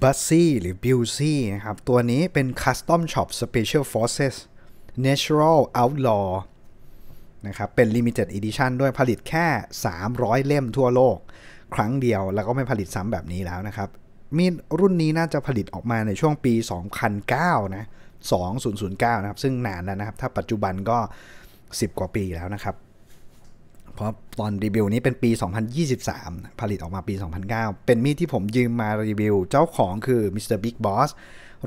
บัสซี่หรือบิวซี่นะครับ ตัวนี้เป็น Custom Shop Special Forces Natural Outlaw นะครับเป็น Limited Edition ด้วยผลิตแค่ 300 เล่มทั่วโลก ครั้งเดียวแล้วก็ไม่ผลิตซ้ำแบบนี้แล้วนะครับ มีรุ่นนี้น่าจะผลิตออกมาในช่วงปี 2009 นะ 2009 นะครับ ซึ่งนานแล้วนะครับถ้าปัจจุบันก็ 10 กว่าปีแล้วนะครับเพราะตอนรีวิวนี้เป็นปี 2023 ผลิตออกมาปี 2009 เป็นมีดที่ผมยืมมารีวิวเจ้าของคือมิสเตอร์บิ๊กบอส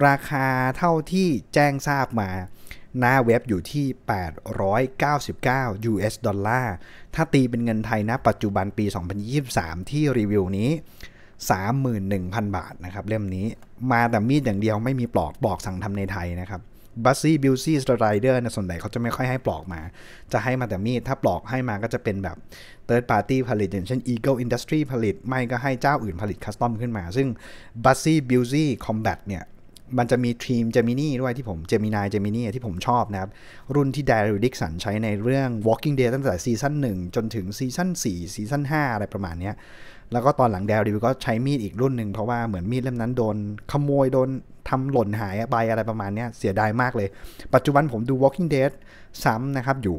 ราคาเท่าที่แจ้งทราบมาหน้าเว็บอยู่ที่ 899 US ดอลลาร์ ถ้าตีเป็นเงินไทยนะปัจจุบันปี 2023 ที่รีวิวนี้ 31,000 บาทนะครับเล่มนี้ มาแต่มีดอย่างเดียวไม่มีปลอกปลอกสั่งทำในไทยนะครับบัสซี่บิวซี่สไตรเดอร์เนี่ยส่วนใหญ่เขาจะไม่ค่อยให้ปลอกมา จะให้มาแต่มีด ถ้าปลอกให้มาก็จะเป็นแบบเติร์ดปาร์ตี้ผลิตอย่างเช่น Eagle Industry ผลิตไม่ก็ให้เจ้าอื่นผลิตคัสตอมขึ้นมา ซึ่งบัสซี่บิวซี่คอมแบทเนี่ยมันจะมีทีมเจมินี่ด้วยที่ผม เจมินาย เจมินี่ที่ผมชอบนะครับ รุ่นที่แดริวดิกสันใช้ในเรื่อง Walking Dead ตั้งแต่ซีซั่น1จนถึงซีซั่น4ซีซั่น5อะไรประมาณนี้ แล้วก็ตอนหลังแดริวก็ใช้มีดอีกรุ่นหนึ่งเพราะว่าเหมือนมีดเล่มนั้นโดนขโมยโดนทำหล่นหายไปอะไรประมาณนี้เสียดายมากเลย ปัจจุบันผมดู Walking Dead ซ้ำนะครับ อยู่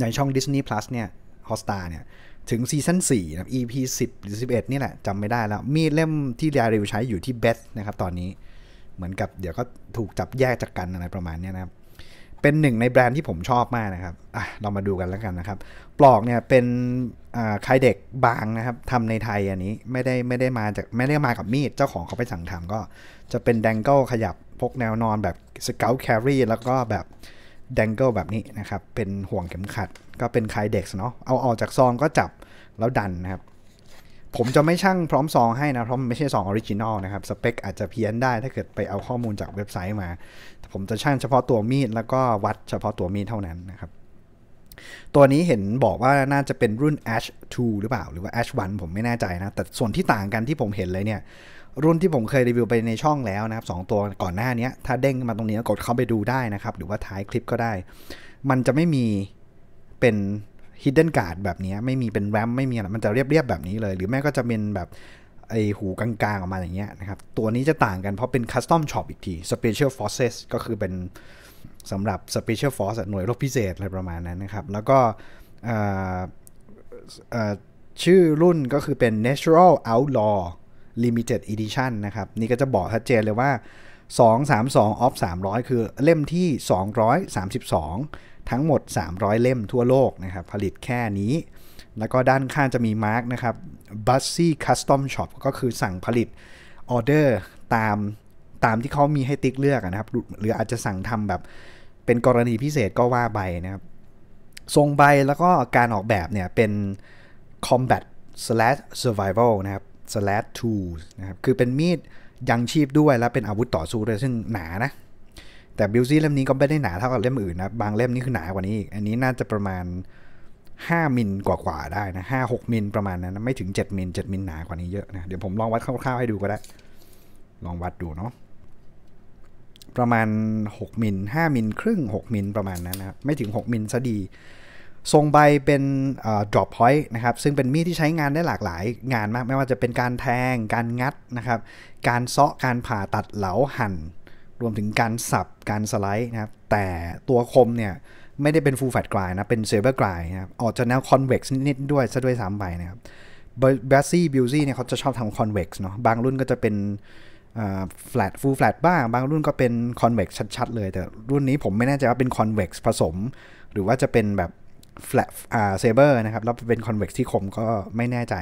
ในช่อง Disney Plus เนี่ยฮอสตาเนี่ย ถึงซีซั่น4นะ EP 10หรือ11นี่แหละจำไม่ได้แล้วมีดเล่มที่ดาริวใช้อยู่ที่เบสนะครับตอนนี้เหมือนกับเดี๋ยวก็ถูกจับแยกจากกันอะไรประมาณนี้นะครับ เป็นหนึ่งในแบรนด์ที่ผมชอบมากนะครับอ่ะเรามาดูกันแล้วกันนะครับ ปลอกเนี่ยเป็นคายเด็กบางนะครับทำในไทยอันนี้ไม่ได้ไม่ได้มาจากไม่ได้มากับมีด เจ้าของเขาไปสั่งทำก็จะเป็นแดงเกิลขยับพกแนวนอนแบบสเกลแครีแล้วก็แบบดังเกิลแบบนี้นะครับ เป็นห่วงเข็มขัด ก็เป็นคายเด็กเนาะเอาออกจากซองก็จับแล้วดันนะครับผมจะไม่ช่างพร้อมซองให้นะ เพราะมันไม่ใช่ซองออริจินอลนะครับสเปคอาจจะเพี้ยนได้ถ้าเกิดไปเอาข้อมูลจากเว็บไซต์มา ผมจะช่างเฉพาะตัวมีดแล้วก็วัดเฉพาะตัวมีดเท่านั้นนะครับตัวนี้เห็นบอกว่าน่าจะเป็นรุ่น Ash 2หรือเปล่า หรือว่า Ash 1ผมไม่แน่ใจนะ แต่ส่วนที่ต่างกันที่ผมเห็นเลยเนี่ย รุ่นที่ผมเคยรีวิว ไปในช่องแล้วนะครับสตัวก่อนหน้านี้ถ้าเด้งมาตรงนี้กดเข้าไปดูได้นะครับหรือว่าท้ายคลิปก็ได้ มันจะไม่มีเป็นฮิดเด้นการ์ดแบบนี้ไม่มีเป็นแรมไม่มีอะไรมันจะเรียบๆ แบบนี้เลย หรือแม่ก็จะเป็นแบบไอหูกลางๆ ออกมาอย่างเงี้ยนะครับ ตัวนี้จะต่างกันเพราะเป็นคัสตอมช็อปอีกที Special Forces ก็คือเป็นสำหรับ Special Force หน่วยรบพิเศษอะไรประมาณนั้นนะครับ แล้วก็ชื่อรุ่นก็คือเป็น Natural Outlaw Limited Edition นะครับนี่ก็จะบอกชัดเจนเลยว่า 232 o f 300 คือเล่มที่ 232ทั้งหมด 300 เล่มทั่วโลกนะครับ ผลิตแค่นี้ แล้วก็ด้านข้างจะมีมาร์กนะครับ b u s ซี่ Custom Shop ก็คือสั่งผลิตออเดอร์ตามตามที่เขามีให้ติ๊กเลือกนะครับ หรืออาจจะสั่งทำแบบเป็นกรณีพิเศษก็ว่าใบนะครับ ทรงใบแล้วก็การออกแบบเนี่ย เป็น combat slash survival นะครับ slash tools นะครับ คือเป็นมีดยังชีพด้วยและเป็นอาวุธต่อสู้ด้วยซึ่งหนานะแต่บิวซี่เล่มนี้ก็ไม่ได้หนาเท่ากับเล่มอื่นนะบางเล่มนี่คือหนากว่านี้อีกอันนี้น่าจะประมาณ 5มิลกว่าๆได้นะห้าหกมิลประมาณนั้นไม่ถึง 7มิล7มิลหนากว่านี้เยอะนะเดี๋ยวผมลองวัดคร่าวๆให้ดูก็ได้ ลองวัดดูเนาะประมาณ 6มิล5มิลครึ่ง 6มิลประมาณนั้นนะครับไม่ถึง 6มิลซะดี ทรงใบเป็นดรอปพอยต์นะครับซึ่งเป็นมีดที่ใช้งานได้หลากหลายงานมากไม่ว่าจะเป็นการแทงการงัดนะครับการเซาะการผ่าตัดเหลาหั่นรวมถึงการสับการสไลด์นะครับแต่ตัวคมเนี่ยไม่ได้เป็นฟูลแฟตกลายนะเป็นเซเบอร์กลายนะครับออกจะแนวคอนเวกซ์นิดด้วยซะด้วยสามใบนะครับเบสซี่บิวซี่เนี่ยเขาจะชอบทำคอนเวกซ์เนาะบางรุ่นก็จะเป็นแฟลตฟูลแฟลตบ้าง บางรุ่นก็เป็นคอนเวกซ์ชัด ๆ เลย แต่รุ่นนี้ผมไม่แน่ใจว่าเป็นคอนเวกซ์ผสม หรือว่าจะเป็นแบบแฟลตเซเบอร์นะครับแล้วเป็นคอนเวกซ์ที่คมก็ไม่แน่ใจ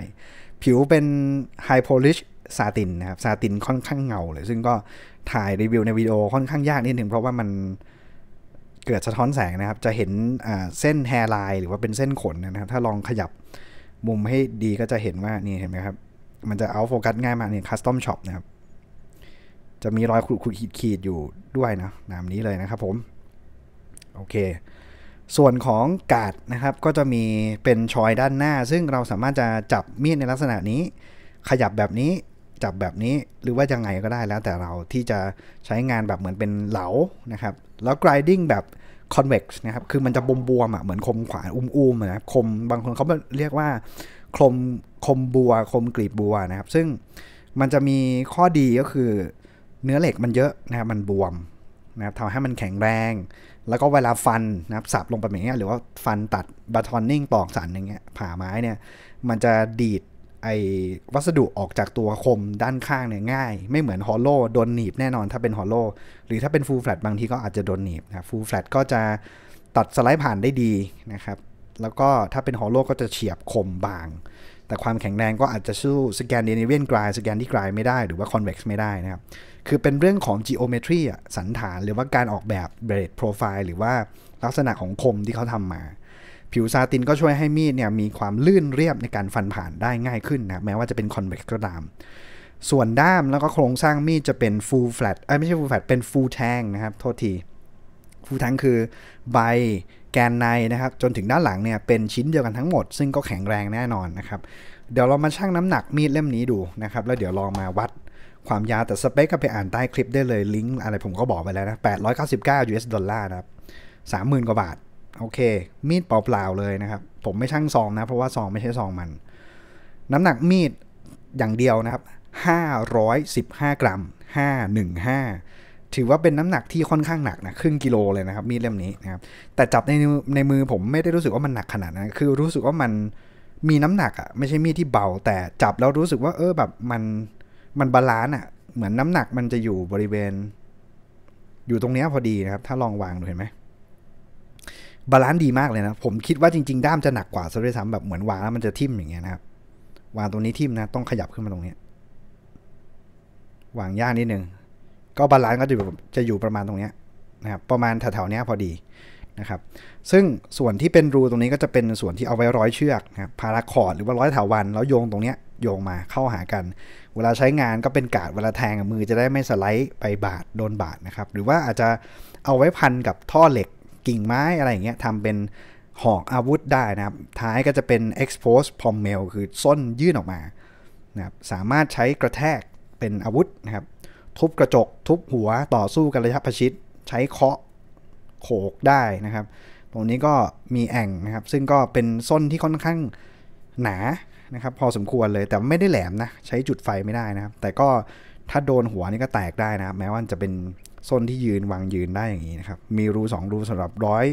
ผิวเป็นไฮโพลิชซาตินนะครับ ซาตินค่อนข้างเงาเลย ซึ่งก็ถ่ายรีวิวในวิดีโอค่อนข้างยากนิดหนึ่งเพราะว่ามันเกิดสะท้อนแสงนะครับ จะเห็นเส้นแฮร์ไลน์หรือว่าเป็นเส้นขนนะครับ ถ้าลองขยับมุมให้ดีก็จะเห็นว่านี่เห็นไหมครับ มันจะเอาโฟกัสง่ายมากเนี่ยคัสตอมช็อปนะครับ จะมีรอยขูดขีดขีดอยู่ด้วยนะนามนี้เลยนะครับผม โอเค ส่วนของกาดนะครับ ก็จะมีเป็นชอยด้านหน้า ซึ่งเราสามารถจะจับมีดในลักษณะนี้ ขยับแบบนี้จับแบบนี้หรือว่าจะไงก็ได้แล้วแต่เราที่จะใช้งานแบบเหมือนเป็นเหลานะครับ แล้ว grinding แบบ convex นะครับคือมันจะบมบวมอ่ะเหมือนคมขวานอุ้มๆนะคมบางคนเขาเรียกว่าคมคมบัวคมกรีบบัวนะครับ ซึ่งมันจะมีข้อดีก็คือ เนื้อเหล็กมันเยอะนะครับมันบวมนะครับทำให้มันแข็งแรง แล้วก็เวลาฟันนะครับสับลงไปอย่างเงี้ยหรือว่าฟันตัดบัตทอนนิ่งตอกสันอย่างเงี้ยผ่าไม้เนี่ยมันจะดีดไอวัสดุออกจากตัวคมด้านข้างเนี่ยง่าย ไม่เหมือนฮอลโลโดนหนีบแน่นอนถ้าเป็นฮอลโลหรือถ้าเป็นฟูลแฟลตบางทีก็อาจจะโดนหนีบนะฟูลแฟลตก็จะตัดสไลด์ผ่านได้ดีนะครับแล้วก็ถ้าเป็นฮอลโลก็จะเฉียบคมบาง แต่ความแข็งแรงก็อาจจะสู้สแกนเดนิเวียนกลายสแกนที่กลายไม่ได้หรือว่าคอนเว็กซ์ไม่ได้นะครับคือเป็นเรื่องของจิโอเมตรีสันฐาน หรือว่าการออกแบบเบรดโปรไฟล์หรือว่าลักษณะของคมที่เขาทำมาผิวซาตินก็ช่วยให้มีดเนี่ยมีความลื่นเรียบในการฟันผ่านได้ง่ายขึ้นนะแม้ว่าจะเป็นคอนเวกซ์ก็ตาม ส่วนด้ามแล้วก็โครงสร้างมีดจะเป็นฟูลแฟลตไม่ใช่ฟูลแฟลตเป็นฟูลแทงนะครับโทษทีฟูลแทงคือใบแกนในนะครับ จนถึงด้านหลังเนี่ยเป็นชิ้นเดียวกันทั้งหมดซึ่งก็แข็งแรงแน่นอนนะครับ เดี๋ยวเรามาชั่งน้ำหนักมีดเล่มนี้ดูนะครับแล้วเดี๋ยวลองมาวัดความยาวแต่สเปคก็ไปอ่านใต้คลิปได้เลยลิงก์อะไรผมก็บอกไปแล้วนะ899 US ดอลลาร์นะครับ30,000กว่าบาทโอเค มีดเปล่าๆเลยนะครับ ผมไม่ช่างซองนะ เพราะว่าซองไม่ใช่ซองมัน น้ำหนักมีดอย่างเดียวนะครับ515 กรัม 515 ถือว่าเป็นน้ำหนักที่ค่อนข้างหนักนะครึ่งกิโลเลยนะครับมีดเล่มนี้นะครับ แต่จับในในมือผมไม่ได้รู้สึกว่ามันหนักขนาดนั้น คือรู้สึกว่ามันมีน้ำหนักอะ่ะไม่ใช่มีดที่เบา แต่จับแล้วรู้สึกว่าเออแบบมัน มันบาลานซ์อ่ะ เหมือนน้ำหนักมันจะอยู่บริเวณ อยู่ตรงนี้พอดีนะครับถ้าลองวางดูเห็นไหมบาลานซ์ดีมากเลยนะ ผมคิดว่าจริงๆ ด้ามจะหนักกว่าซะด้วยซ้ำแบบเหมือนวางแล้วมันจะทิ่มอย่างเงี้ยนะครับวางตรงนี้ทิ่มนะต้องขยับขึ้นมาตรงเนี้ยวางยากนิดนึงก็บาลานซ์ก็จะจะอยู่ประมาณตรงเนี้ยนะครับประมาณแถวๆเนี้ยพอดีนะครับซึ่งส่วนที่เป็นรูตรงนี้ก็จะเป็นส่วนที่เอาไว้ร้อยเชือกนะครับพาราคอร์ดหรือว่าร้อยถาวันแล้วโยงตรงเนี้ยโยงมาเข้าหากัน เวลาใช้งานก็เป็นกาดเวลาแทงมือจะได้ไม่สไลด์ไปบาดโดนบาดนะครับ หรือว่าอาจจะเอาไว้พันกับท่อเหล็กกิ่งไม้อะไรอย่างเงี้ยทำเป็นหอกอาวุธได้นะครับ ท้ายก็จะเป็น expose pommel คือส้นยื่นออกมานะครับสามารถใช้กระแทกเป็นอาวุธ นะครับ ทุบกระจกทุบหัวต่อสู้กันระยะประชิดใช้เคาะโขกได้นะครับ ตรงนี้ก็มีแอ่งนะครับ ซึ่งก็เป็นส้นที่ค่อนข้างหนานะครับ พอสมควรเลยแต่ไม่ได้แหลมนะ ใช้จุดไฟไม่ได้นะครับแต่ก็ถ้าโดนหัวนี่ก็แตกได้นะครับ แม้ว่าจะเป็นส้นที่ยืนวางยืนได้อย่างนี้นะครับ มีรู2รูสำหรับร้อย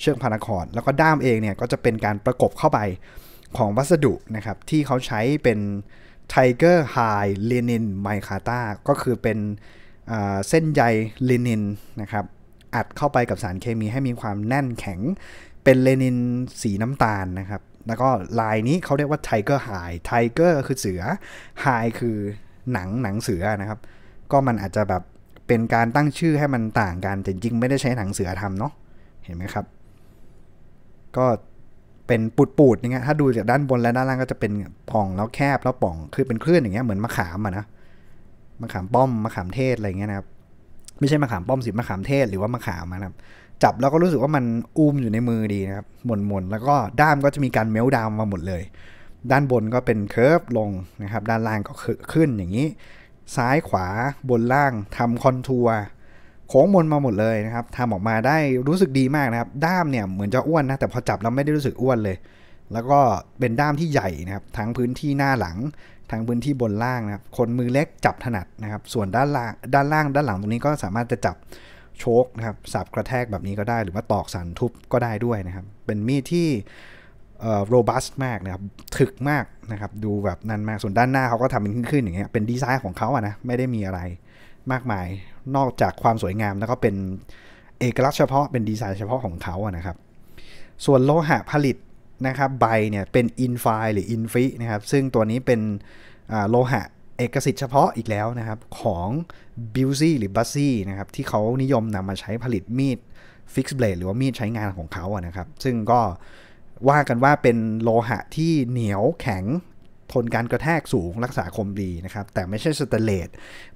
เชือกพานาคอร์ดแล้วก็ด้ามเองเนี่ย ก็จะเป็นการประกบเข้าไปของวัสดุนะครับ ที่เขาใช้เป็น Tiger High Linen m y c a t a ก็คือเป็นเส้นใยลินินนะครับอัดเข้าไปกับสารเคมีให้มีความแน่นแข็งเป็นเลนินสีน้ำตาลนะครับ แล้วก็ลายนี้เขาเรียกว่าไทเกอร์ไฮไทเกอร์คือเสือไฮคือหนังหนังเสือนะครับก็มันอาจจะแบบเป็นการตั้งชื่อให้มันต่างกันแต่จริงไม่ได้ใช้หนังเสือทำเนาะเห็นไหมครับ ก็เป็นปูดปูดอย่างเงี้ยถ้าดูจากด้านบนและด้านล่างก็จะเป็นป่องแล้วแคบแล้วป่องคือเป็นคลื่นอย่างเงี้ยเหมือนมะขามอ่ะนะมะขามป้อมมะขามเทศอะไรเงี้ยนะครับ ไม่ใช่มะขามป้อมสิมะขามเทศหรือว่ามะขามนะครับ จับแล้วก็รู้สึกว่ามันอุ้มอยู่ในมือดีนะครับหมุนหมุนแล้วก็ด้ามก็จะมีการเมลดาวมาหมดเลย ด้านบนก็เป็นเคิร์ฟลงนะครับด้านล่างก็ขึ้นอย่างนี้ซ้ายขวาบนล่างทำคอนทัวร์โค้งมนมาหมดเลยนะครับทำออกมาได้รู้สึกดีมากนะครับ ด้ามเนี่ยเหมือนจะอ้วนนะแต่พอจับแล้วไม่ได้รู้สึกอ้วนเลย แล้วก็เป็นด้ามที่ใหญ่นะครับ ทั้งพื้นที่หน้าหลังทั้งพื้นที่บนล่างนะครับ คนมือเล็กจับถนัดนะครับส่วนด้านล่างด้านล่างด้านหลังตรงนี้ก็สามารถจะจับโชกนะครับสับกระแทกแบบนี้ก็ได้ หรือว่าตอกสันทุบก็ได้ด้วยนะครับเป็นมีดที่โรบัสต์มากนะครับ ถึกมากนะครับ ดูแบบนั้นมาก ส่วนด้านหน้าเขาก็ทำเป็นขึ้นๆอย่างเงี้ย เป็นดีไซน์ของเขาอะนะ ไม่ได้มีอะไรมากมาย นอกจากความสวยงามแล้วก็เป็นเอกลักษณ์เฉพาะ เป็นดีไซน์เฉพาะของเขาอะนะครับ ส่วนโลหะผลิตนะครับใบเนี่ยเป็นอินไฟหรืออินฟินะครับ ซึ่งตัวนี้เป็นโลหะเอกสิทธิ์เฉพาะอีกแล้วนะครับ ของบิวซี่หรือบัซซี่นะครับที่เขานิยมนำมาใช้ผลิตมีดฟิกซ์เบลดหรือว่ามีดใช้งานของเขาอะนะครับ ซึ่งก็ว่ากันว่าเป็นโลหะที่เหนียวแข็งทนการกระแทกสูงรักษาคมดีนะครับ แต่ไม่ใช่สเตเลต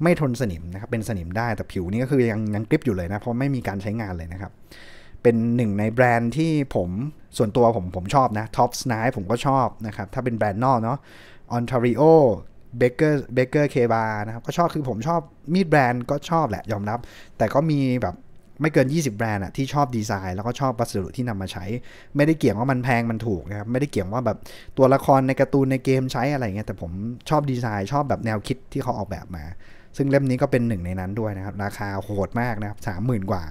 ไม่ทนสนิมนะครับ เป็นสนิมได้ แต่ผิวนี้ก็คือยังยังกริบอยู่เลยนะ เพราะไม่มีการใช้งานเลยนะครับ เป็นหนึ่งในแบรนด์ที่ผมส่วนตัวผมผมชอบนะ Top Snipe ผมก็ชอบนะครับ ถ้าเป็นแบรนด์นอกเนาะ Ontario Baker Baker K Bar นะครับก็ชอบคือผมชอบ มีดแบรนด์ก็ชอบแหละยอมรับแต่ก็มีแบบไม่เกิน 20 แบรนด์อะที่ชอบดีไซน์แล้วก็ชอบวัสดุที่นำมาใช้ ไม่ได้เกี่ยงว่ามันแพงมันถูกนะครับไม่ได้เกี่ยงว่าแบบตัวละครในการ์ตูนในเกมใช้อะไรเงี้ยแต่ผมชอบดีไซน์ชอบแบบแนวคิดที่เขาออกแบบมา ซึ่งเล่มนี้ก็เป็นหนึ่งในนั้นด้วยนะครับราคาโหดมากนะครับสามหมื่นกว่า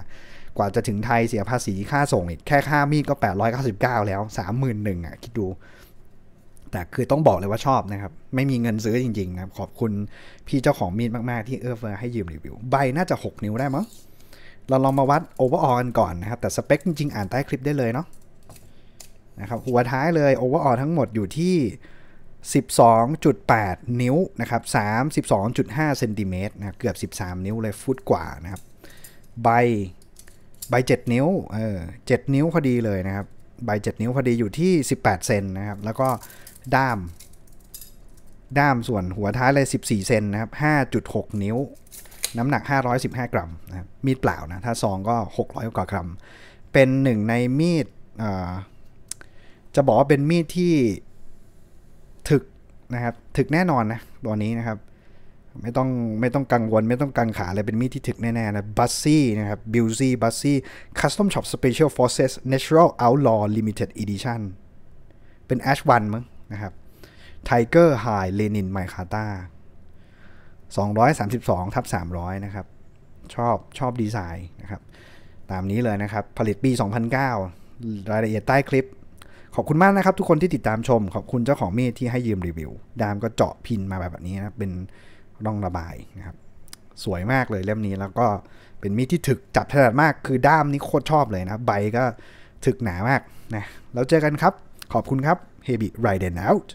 กว่าจะถึงไทยเสียภาษีค่าส่งอีกแค่ค่ามีดก็ 899 แล้ว31,000อ่ะคิดดู แต่คือต้องบอกเลยว่าชอบนะครับไม่มีเงินซื้อจริงๆนะครับขอบคุณพี่เจ้าของมีดมากๆที่เอื้อเฟื้อให้ยืมรีวิวใบน่าจะ 6 นิ้วได้มั้งเราลองมาวัดโอเวอร์ออลกันก่อนนะครับแต่สเปคจริงๆอ่านใต้คลิปได้เลยเนาะนะครับหัวท้ายเลยโอเวอร์ออลทั้งหมดอยู่ที่ 12.8 นิ้วนะครับ32.5เซนติเมตรนะเกือบ 13 นิ้วเลยฟุตกว่านะครับใบใบ 7 นิ้วเออ7นิ้วพอดีเลยนะครับใบ 7 นิ้วพอดีอยู่ที่ 18เซนนะครับแล้วก็ด้ามด้ามส่วนหัวท้ายเลย 14 เซนนะครับ5.6 นิ้วน้ำหนัก 515 กรัมนะมีดเปล่านะ ถ้าซองก็ 600 กว่ากรัม เป็นหนึ่งในมีด จะบอกว่าเป็นมีดที่ถึกนะครับ ถึกแน่นอนนะ ตัวนี้นะครับ ไม่ต้องไม่ต้องกังวลไม่ต้องกังขาเลย เป็นมีดที่ถึกแน่ ๆ นะ บัสซี่นะครับ บิลซี่ บัสซี่ คัสตอมช็อปสเปเชียลฟอร์เซสเนเชอรัลเอาท์ลอลิมิเต็ดอีดิชั่น เป็นแอชวันมั้งนะครับ ไทเกอร์ไฮเลนินไมคาตา232ทับ300นะครับชอบชอบดีไซน์นะครับตามนี้เลยนะครับผลิตปี 2009 รายละเอียดใต้คลิป ขอบคุณมากนะครับ ทุกคนที่ติดตามชม ขอบคุณเจ้าของมีดที่ให้ยืมรีวิวดามก็เจาะพินมาแบบนี้นะเป็นร่องระบายนะครับสวยมากเลยเล่มนี้แล้วก็เป็นมีดที่ถึกจับถนัดมากคือด้ามนี้โคตรชอบเลยนะใบก็ถึกหนามากนะแล้วเจอกันครับขอบคุณครับ Hebi Ride n Out